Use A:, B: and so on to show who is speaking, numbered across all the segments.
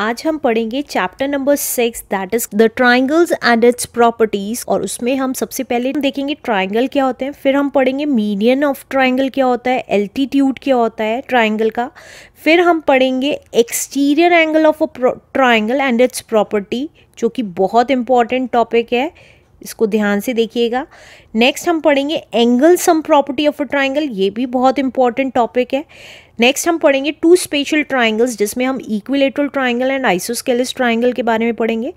A: आज हम पढ़ेंगे chapter number six that is the triangles and its properties और उसमें हम सबसे पहले देखेंगे ट्राइंगल क्या होते हैं फिर हम पढ़ेंगे मीडियन ऑफ ट्राइंगल क्या होता है एल्टीट्यूड क्या होता है ट्राइंगल का फिर हम पढ़ेंगे exterior angle of a triangle and its property जो कि बहुत इंपॉर्टेंट टॉपिक है इसको ध्यान से देखिएगा नेक्स्ट हम पढ़ेंगे angle sum property of a triangle ये भी बहुत इंपॉर्टेंट टॉपिक है नेक्स्ट हम पढ़ेंगे टू स्पेशल ट्राइंगल्स जिसमें हम equilateral triangle and isosceles triangle के बारे में पढ़ेंगे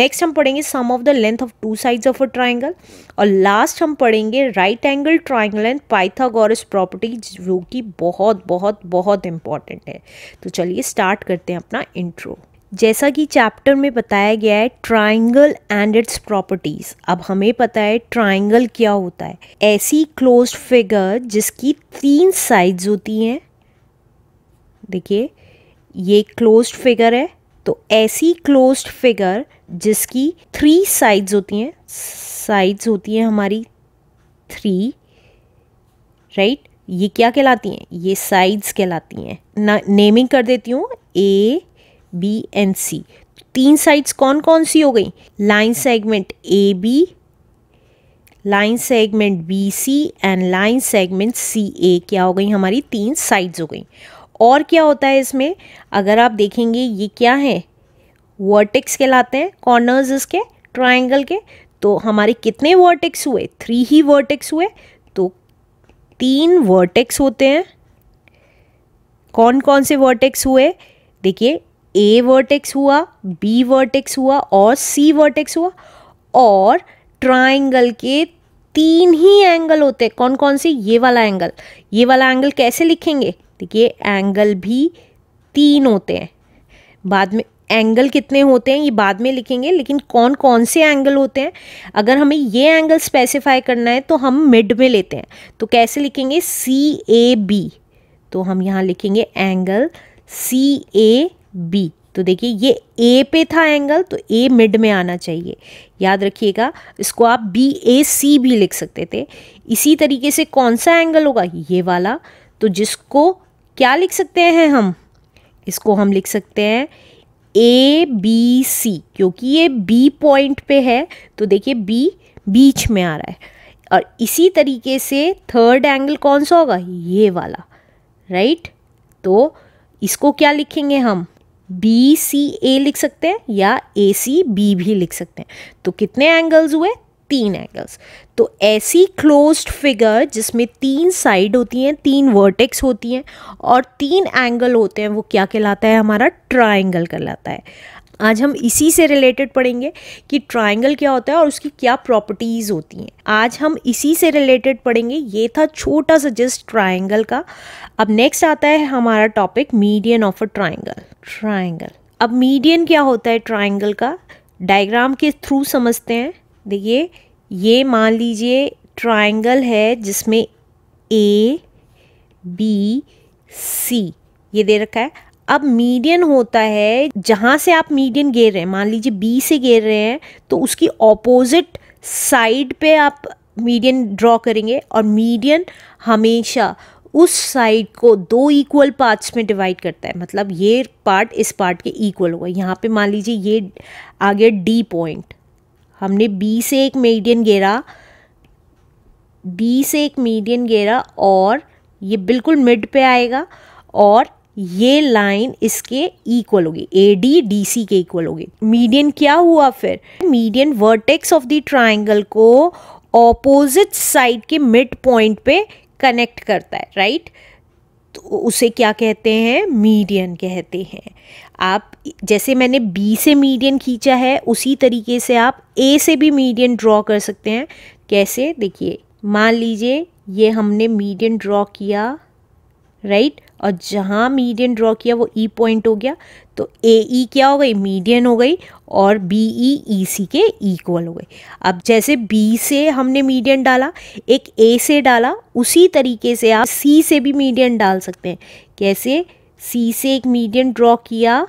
A: नेक्स्ट हम पढ़ेंगे sum of the length of two sides of a triangle और लास्ट हम पढ़ेंगे right angle triangle and Pythagoras property जो कि बहुत बहुत बहुत इंपॉर्टेंट है तो चलिए स्टार्ट करते हैं अपना इंट्रो जैसा कि चैप्टर में बताया गया है ट्राइंगल एंड इट्स प्रॉपर्टीज़ अब हमें पता है ट्राइंगल क्या होता है ऐसी क्लोज फिगर जिसकी तीन साइड्स होती हैं देखिए ये क्लोज फिगर है तो ऐसी क्लोज फिगर जिसकी थ्री साइड्स होती हैं साइड्स होती हैं हमारी थ्री राइट ये क्या कहलाती हैं ये साइड्स कहलाती हैं ना नेमिंग कर देती हूँ ए बी एंड सी तीन साइड्स कौन कौन सी हो गई line segment A B line segment B C and line segment C A क्या हो गई हमारी तीन साइड्स हो गई और क्या होता है इसमें अगर आप देखेंगे ये क्या है वर्टेक्स कहलाते हैं कॉर्नर्स इसके ट्राइंगल के तो हमारे कितने वर्टेक्स हुए थ्री ही वर्टेक्स हुए तो तीन वर्टेक्स होते हैं कौन कौन से वर्टेक्स हुए देखिए ए वर्टेक्स हुआ बी वर्टेक्स हुआ और सी वर्टेक्स हुआ और ट्राइंगल के तीन ही एंगल होते हैं कौन कौन से ये वाला एंगल ये वाला एंगल कैसे लिखेंगे देखिए एंगल भी तीन होते हैं बाद में एंगल कितने होते हैं ये बाद में लिखेंगे लेकिन कौन कौन से एंगल होते हैं अगर हमें ये एंगल स्पेसिफाई करना है तो हम मिड में लेते हैं तो कैसे लिखेंगे सी ए बी तो हम यहाँ लिखेंगे एंगल सी ए बी तो देखिए ये ए पे था एंगल तो ए मिड में आना चाहिए याद रखिएगा इसको आप बी ए सी भी लिख सकते थे इसी तरीके से कौन सा एंगल होगा ये वाला तो जिसको क्या लिख सकते हैं हम इसको हम लिख सकते हैं ए बी सी क्योंकि ये बी पॉइंट पे है तो देखिए बी बीच में आ रहा है और इसी तरीके से थर्ड एंगल कौन सा होगा ये वाला राइट तो इसको क्या लिखेंगे हम बी सी ए लिख सकते हैं या ए सी बी भी लिख सकते हैं तो कितने एंगल्स हुए तीन एंगल्स तो ऐसी क्लोज्ड फिगर जिसमें तीन साइड होती हैं तीन वर्टेक्स होती हैं और तीन एंगल होते हैं वो क्या कहलाता है हमारा ट्राइंगल कहलाता है आज हम इसी से रिलेटेड पढ़ेंगे कि ट्राइंगल क्या होता है और उसकी क्या प्रॉपर्टीज़ होती हैं आज हम इसी से रिलेटेड पढ़ेंगे ये था छोटा सा जस्ट ट्राइंगल का अब नेक्स्ट आता है हमारा topic median of a triangle triangle अब मीडियन क्या होता है ट्राइंगल का डायग्राम के थ्रू समझते हैं देखिए ये मान लीजिए ट्राइंगल है जिसमें ए बी सी ये दे रखा है अब मीडियन होता है जहाँ से आप मीडियन घेर रहे हैं मान लीजिए बी से घेर रहे हैं तो उसकी ऑपोजिट साइड पे आप मीडियन ड्रॉ करेंगे और मीडियन हमेशा उस साइड को दो इक्वल पार्ट्स में डिवाइड करता है मतलब ये पार्ट इस पार्ट के इक्वल होगा यहाँ पे मान लीजिए ये आ गया डी पॉइंट हमने बी से एक मीडियन गेरा बी से एक मीडियन घेरा और ये बिल्कुल मिड पे आएगा और ये लाइन इसके इक्वल होगी ए डी डी सी के इक्वल होगी मीडियन क्या हुआ फिर median vertex of the triangle को ऑपोजिट साइड के मिड पॉइंट पे कनेक्ट करता है राइट तो उसे क्या कहते हैं मीडियन कहते हैं आप जैसे मैंने बी से मीडियन खींचा है उसी तरीके से आप ए से भी मीडियन ड्रॉ कर सकते हैं कैसे देखिए मान लीजिए ये हमने मीडियन ड्रॉ किया राइट और जहाँ मीडियन ड्रॉ किया वो ई e पॉइंट हो गया तो ए ई e क्या हो गई मीडियन हो गई और बी ई ई सी के इक्वल हो गई अब जैसे बी से हमने मीडियन डाला एक ए से डाला उसी तरीके से आप सी से भी मीडियन डाल सकते हैं कैसे सी से एक मीडियन ड्रॉ किया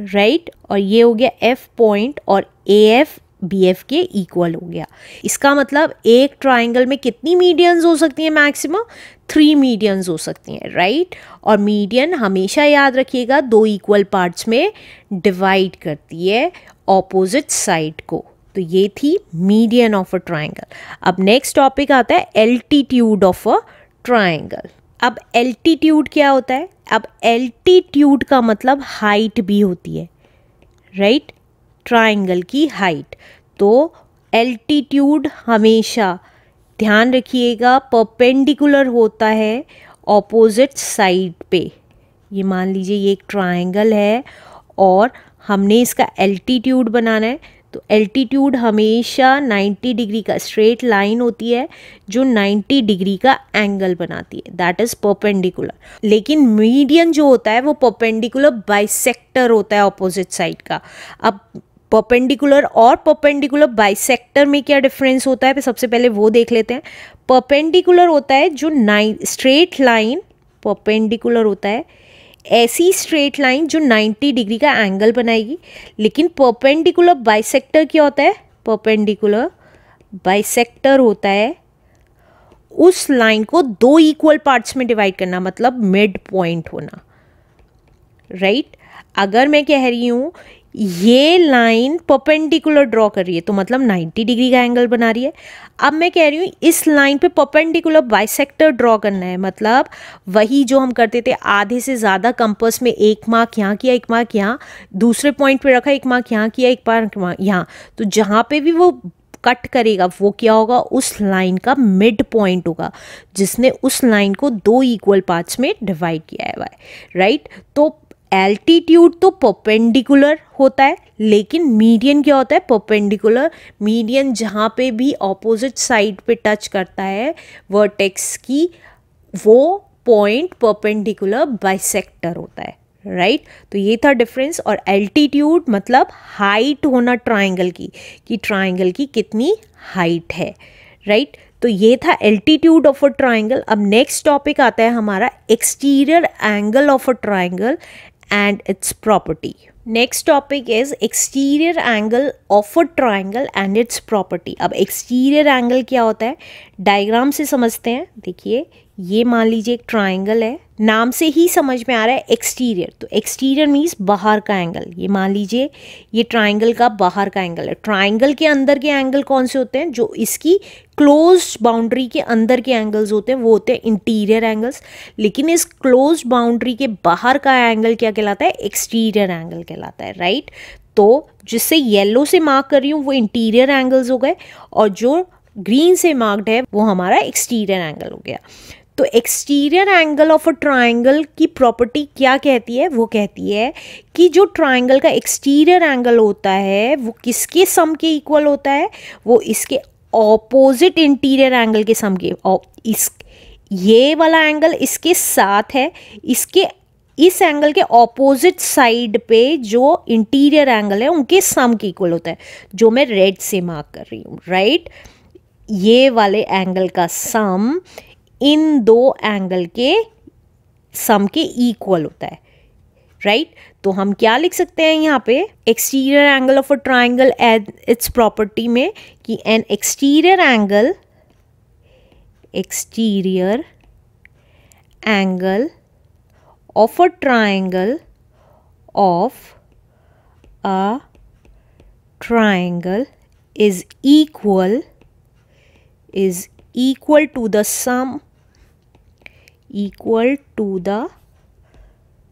A: राइट right? और ये हो गया एफ पॉइंट और ए एफ बी एफ के इक्वल हो गया इसका मतलब एक ट्राइंगल में कितनी मीडियंस हो सकती हैं मैक्सिमम थ्री मीडियंस हो सकती हैं राइट और मीडियन हमेशा याद रखिएगा दो इक्वल पार्ट्स में डिवाइड करती है ऑपोजिट साइड को तो ये थी मीडियन ऑफ अ ट्राइंगल अब नेक्स्ट टॉपिक आता है एल्टीट्यूड ऑफ अ ट्राइंगल अब एल्टीट्यूड क्या होता है अब एल्टीट्यूड का मतलब हाइट भी होती है राइट right? ट्राइंगल की हाइट तो एल्टीट्यूड हमेशा ध्यान रखिएगा परपेंडिकुलर होता है ऑपोजिट साइड पे ये मान लीजिए ये एक ट्राइंगल है और हमने इसका एल्टीट्यूड बनाना है तो एल्टीट्यूड हमेशा 90 डिग्री का स्ट्रेट लाइन होती है जो 90 डिग्री का एंगल बनाती है दैट इज़ परपेंडिकुलर लेकिन मीडियन जो होता है वो परपेंडिकुलर बाइसेक्टर होता है ऑपोजिट साइड का अब परपेंडिकुलर और परपेंडिकुलर बाइसेक्टर में क्या डिफरेंस होता है सबसे पहले वो देख लेते हैं परपेंडिकुलर होता है जो नाइन स्ट्रेट लाइन परपेंडिकुलर होता है ऐसी स्ट्रेट लाइन जो 90 डिग्री का एंगल बनाएगी लेकिन परपेंडिकुलर बाइसेक्टर क्या होता है परपेंडिकुलर बाइसेक्टर होता है उस लाइन को दो इक्वल पार्ट्स में डिवाइड करना मतलब मिड पॉइंट होना राइट right? अगर मैं कह रही हूँ ये लाइन परपेंडिकुलर ड्रॉ कर रही है तो मतलब 90 डिग्री का एंगल बना रही है अब मैं कह रही हूँ इस लाइन पे परपेंडिकुलर बाइसेक्टर ड्रॉ करना है मतलब वही जो हम करते थे आधे से ज़्यादा कंपस में एक मार्क यहाँ किया एक मार्क यहाँ दूसरे पॉइंट पे रखा एक मार्क यहाँ किया एक मार्क यहाँ तो जहाँ पे भी वो कट करेगा वो क्या होगा उस लाइन का मिड पॉइंट होगा जिसने उस लाइन को दो इक्वल पार्ट्स में डिवाइड किया है राइट तो एल्टीट्यूड तो पोपेंडिकुलर होता है लेकिन मीडियन क्या होता है पोपेंडिकुलर मीडियन जहाँ पे भी ऑपोजिट साइड पे टच करता है वर्टेक्स की वो पॉइंट पोपेंडिकुलर बाइसेक्टर होता है राइट right? तो ये था डिफरेंस और एल्टीट्यूड मतलब हाइट होना ट्राइंगल की कि ट्राइंगल की कितनी हाइट है राइट right? तो ये था एल्टीट्यूड ऑफ अ ट्राइंगल अब नेक्स्ट टॉपिक आता है हमारा exterior angle of a triangle and its property. Next topic is exterior angle of a triangle and its property अब एक्सटीरियर एंगल क्या होता है डायग्राम से समझते हैं देखिए ये मान लीजिए एक ट्राइंगल है नाम से ही समझ में आ रहा है एक्सटीरियर तो एक्सटीरियर मीन्स बाहर का एंगल ये मान लीजिए ये ट्राइंगल का बाहर का एंगल है ट्राइंगल के अंदर के एंगल कौन से होते हैं जो इसकी क्लोज बाउंड्री के अंदर के एंगल्स होते हैं वो होते हैं इंटीरियर एंगल्स लेकिन इस क्लोज बाउंड्री के बाहर का एंगल क्या कहलाता है एक्सटीरियर एंगल कहलाता है राइट तो जिससे येलो से मार्क कर रही हूँ वो इंटीरियर एंगल्स हो गए और जो ग्रीन से मार्क्ड है वो हमारा एक्सटीरियर एंगल हो गया तो exterior angle of a triangle की प्रॉपर्टी क्या कहती है वो कहती है कि जो ट्राइंगल का एक्सटीरियर एंगल होता है वो किसके सम के इक्वल होता है वो इसके ऑपोजिट इंटीरियर एंगल के सम के इस ये वाला एंगल इसके साथ है इसके इस एंगल के ऑपोजिट साइड पे जो इंटीरियर एंगल है उनके सम के इक्वल होता है जो मैं रेड से मार्क कर रही हूँ राइट ये वाले एंगल का सम इन दो एंगल के सम के इक्वल होता है राइट right? तो हम क्या लिख सकते हैं यहाँ पे exterior angle of a triangle and its property में कि an exterior angle exterior angle of a triangle of a triangle is equal is equal to the sum equal to the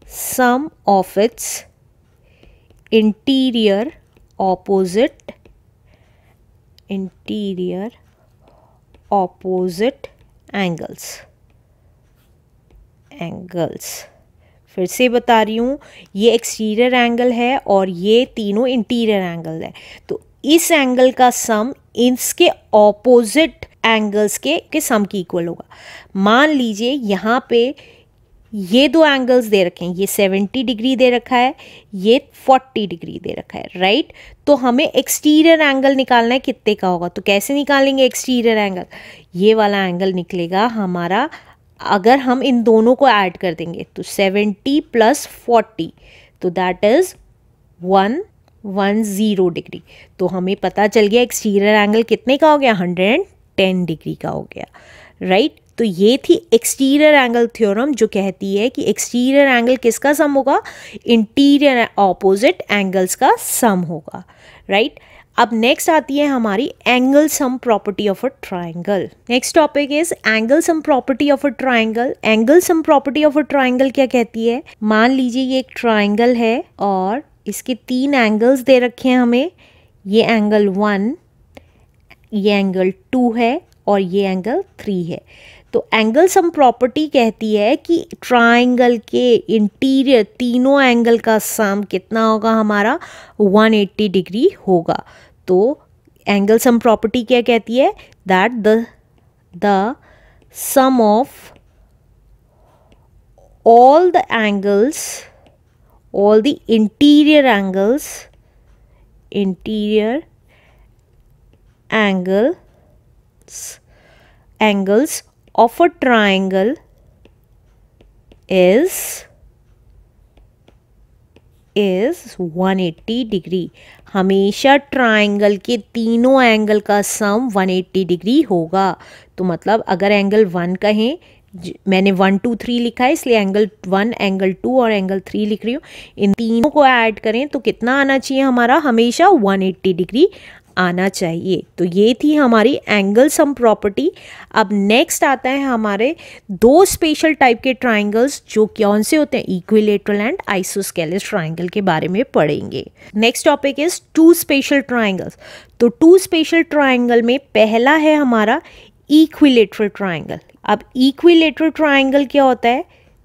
A: sum of its interior opposite interior opposite angles angles फिर से बता रही हूँ ये exterior angle है और ये तीनों इंटीरियर एंगल है तो इस एंगल का सम इसके ऑपोजिट एंगल्स के के सम की इक्वल होगा मान लीजिए यहाँ पे ये दो एंगल्स दे रखे हैं ये 70 डिग्री दे रखा है ये 40 डिग्री दे रखा है राइट तो हमें एक्सटीरियर एंगल निकालना है कितने का होगा तो कैसे निकालेंगे एक्सटीरियर एंगल ये वाला एंगल निकलेगा हमारा अगर हम इन दोनों को ऐड कर देंगे तो 70 प्लस 40 तो that is one one zero degree तो हमें पता चल गया एक्सटीरियर एंगल कितने का हो गया हंड्रेड टेन डिग्री का हो गया राइट right? तो ये थी एक्सटीरियर एंगल थ्योरम जो कहती है कि एक्सटीरियर एंगल किसका सम होगा इंटीरियर ऑपोजिट एंगल्स का सम होगा राइट right? अब नेक्स्ट आती है हमारी angle sum property of a triangle next topic is angle sum property of a triangle angle sum property of a triangle क्या कहती है मान लीजिए ये एक ट्राइंगल है और इसके तीन एंगल्स दे रखे हैं हमें ये एंगल वन ये एंगल टू है और ये एंगल थ्री है तो एंगल सम प्रॉपर्टी कहती है कि ट्राइंगल के इंटीरियर तीनों एंगल का सम कितना होगा हमारा 180 डिग्री होगा तो एंगल सम प्रॉपर्टी क्या कहती है that the the sum of all the angles all the interior angles interior angles angles of a triangle is is 180 degree हमेशा ट्राइंगल के तीनों एंगल का सम 180 डिग्री होगा तो मतलब अगर एंगल वन कहें मैंने वन टू थ्री लिखा है इसलिए एंगल वन एंगल टू और एंगल थ्री लिख रही हूँ इन तीनों को ऐड करें तो कितना आना चाहिए हमारा हमेशा 180 डिग्री आना चाहिए तो ये थी हमारी एंगल सम प्रॉपर्टी अब नेक्स्ट आता है हमारे दो स्पेशल टाइप के ट्राइंगल्स जो कौन से होते हैं इक्विलेटरल एंड आइसोस्केलेस ट्राइंगल के बारे में पढ़ेंगे next topic is two special triangles तो टू स्पेशल ट्राइंगल में पहला है हमारा इक्विलेटरल ट्राइंगल अब इक्विलेटरल ट्राइंगल क्या होता है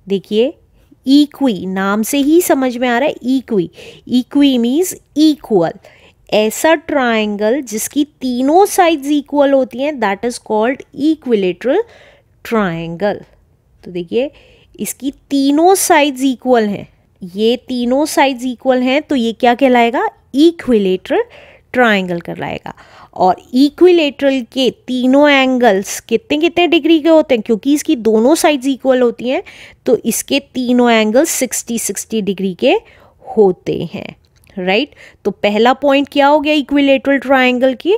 A: देखिए इक्वी नाम से ही समझ में आ रहा है इक्वी इक्वी मीन्स इक्वल ऐसा ट्राइंगल जिसकी तीनों साइड्स इक्वल होती हैं that is called equilateral triangle तो देखिए इसकी तीनों साइड्स इक्वल हैं ये तीनों साइड्स इक्वल हैं तो ये क्या कहलाएगा इक्विलेटरल ट्राइंगल कहलाएगा और इक्विलेटरल के तीनों एंगल्स कितने कितने डिग्री के होते हैं क्योंकि इसकी दोनों साइड्स इक्वल होती हैं तो इसके तीनों एंगल्स 60 60 डिग्री के होते हैं राइट तो पहला पॉइंट क्या हो गया इक्विलेटरल ट्राइंगल की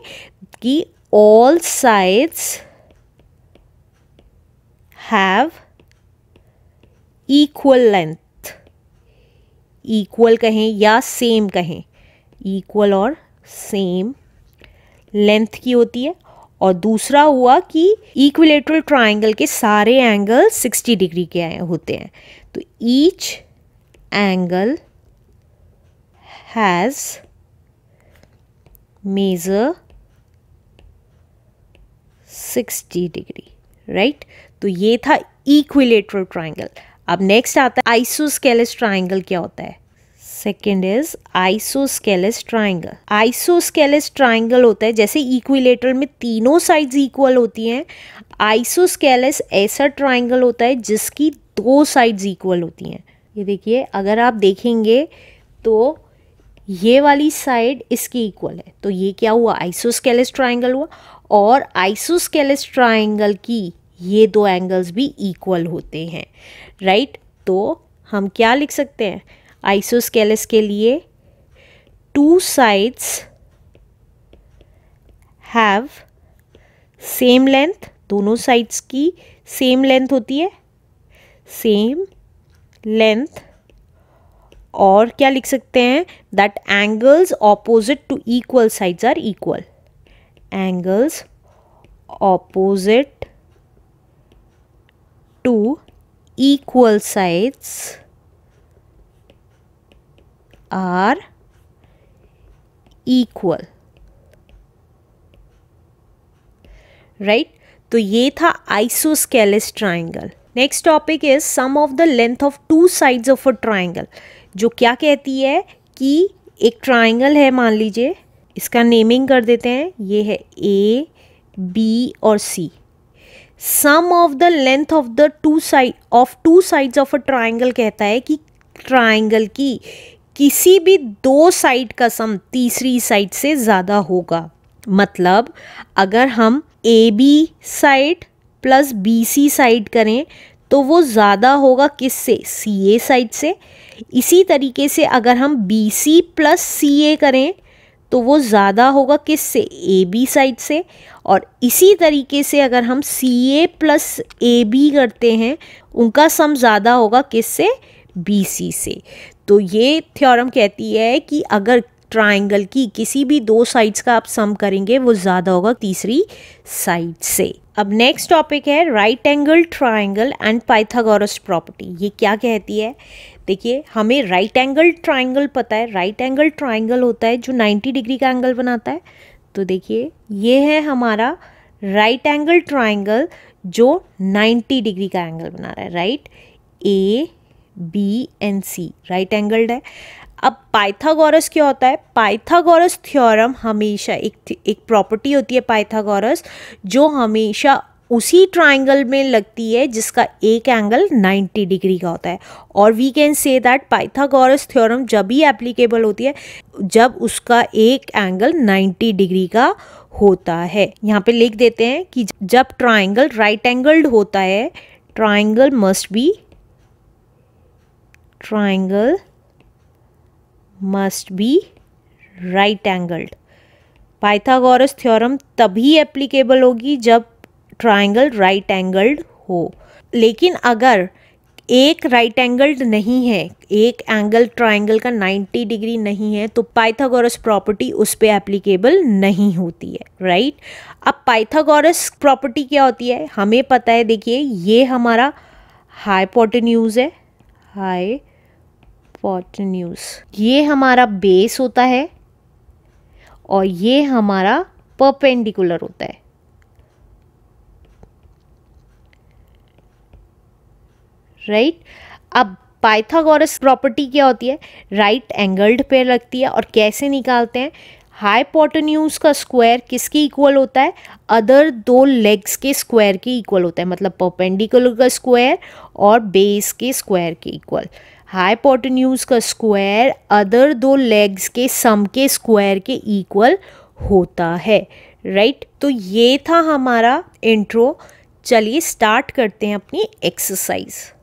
A: कि all sides have equal length equal कहें या सेम कहें इक्वल और सेम लेंथ की होती है और दूसरा हुआ कि इक्विलेटरल ट्राइंगल के सारे एंगल 60 डिग्री के होते हैं तो each angle has major 60 degree right तो ये था इक्विलेटरल ट्राइंगल अब नेक्स्ट आता है आइसोस्केलेस ट्राइंगल क्या होता है second is isosceles triangle isosceles triangle होता है जैसे इक्विलेटर में तीनों साइड्स इक्वल होती हैं आइसोस्केलेस ऐसा ट्राइंगल होता है जिसकी दो साइड्स इक्वल होती हैं ये देखिए अगर आप देखेंगे तो ये वाली साइड इसकी इक्वल है तो ये क्या हुआ आइसोस्केलेस ट्राइंगल हुआ और आइसोस्केलेस ट्राइंगल की ये दो एंगल्स भी इक्वल होते हैं राइट तो हम क्या लिख सकते हैं आइसोस्केलेस के लिए two sides have same length दोनों साइड्स की सेम लेंथ होती है सेम लेंथ और क्या लिख सकते हैं that angles opposite to equal sides are equal angles opposite to equal sides are equal right तो ये था isosceles triangle next topic is sum of the length of two sides of a triangle जो क्या कहती है कि एक triangle है मान लीजिए इसका नेमिंग कर देते हैं ये है ए बी और C sum of the length of the two side of two sides of a triangle कहता है कि ट्राइंगल की किसी भी दो साइड का सम तीसरी साइड से ज़्यादा होगा मतलब अगर हम A B side plus B C side करें तो वो ज़्यादा होगा किस से सी ए साइड से इसी तरीके से अगर हम बी सी प्लस सी ए करें तो वो ज़्यादा होगा किस से ए बी साइड से और इसी तरीके से अगर हम सी ए प्लस ए बी करते हैं उनका सम ज़्यादा होगा किस से बी सी से तो ये थ्योरम कहती है कि अगर ट्राइंगल की किसी भी दो साइड्स का आप सम करेंगे वो ज़्यादा होगा तीसरी साइड से अब नेक्स्ट टॉपिक है right angle triangle and Pythagoras property ये क्या कहती है देखिए हमें राइट एंगल ट्राइंगल पता है राइट एंगल ट्राइंगल होता है जो 90 डिग्री का एंगल बनाता है तो देखिए ये है हमारा राइट एंगल ट्राइंगल जो 90 डिग्री का एंगल बना रहा है right A B and C right angled है अब पाइथागोरस क्या होता है पाइथागोरस थ्योरम हमेशा एक एक प्रॉपर्टी होती है पाइथागोरस जो हमेशा उसी ट्राइंगल में लगती है जिसका एक एंगल 90 डिग्री का होता है और we can say that Pythagoras theorem जब भी एप्लीकेबल होती है जब उसका एक एंगल 90 डिग्री का होता है यहाँ पे लिख देते हैं कि जब ट्राइंगल राइट एंगल्ड होता है triangle must be triangle must be right angled Pythagoras theorem तभी एप्लीकेबल होगी जब ट्राइंगल राइट एंगल्ड हो लेकिन अगर एक राइट एंगल्ड नहीं है एक एंगल ट्राइंगल का 90 डिग्री नहीं है तो पाइथागोरस प्रॉपर्टी उस पर एप्लीकेबल नहीं होती है राइट अब पाइथागोरस प्रॉपर्टी क्या होती है हमें पता है देखिए ये हमारा हाइपोटेन्यूज है हाई फॉर न्यूज़ ये हमारा बेस होता है और ये हमारा परपेंडिकुलर होता है राइट right? अब पाइथागोरस प्रॉपर्टी क्या होती है राइट एंगल्ड पे लगती है और कैसे निकालते हैं हाईपोटेन्यूज का स्क्वायर किसके इक्वल होता है अदर दो लेग्स के स्क्वायर के इक्वल होता है मतलब परपेंडिकुलर का स्क्वायर और बेस के स्क्वायर के इक्वल हाईपोटन्यूज का स्क्वायर अदर दो लेग्स के सम के स्क्वायर के इक्वल होता है राइट right? तो ये था हमारा इंट्रो चलिए स्टार्ट करते हैं अपनी एक्सरसाइज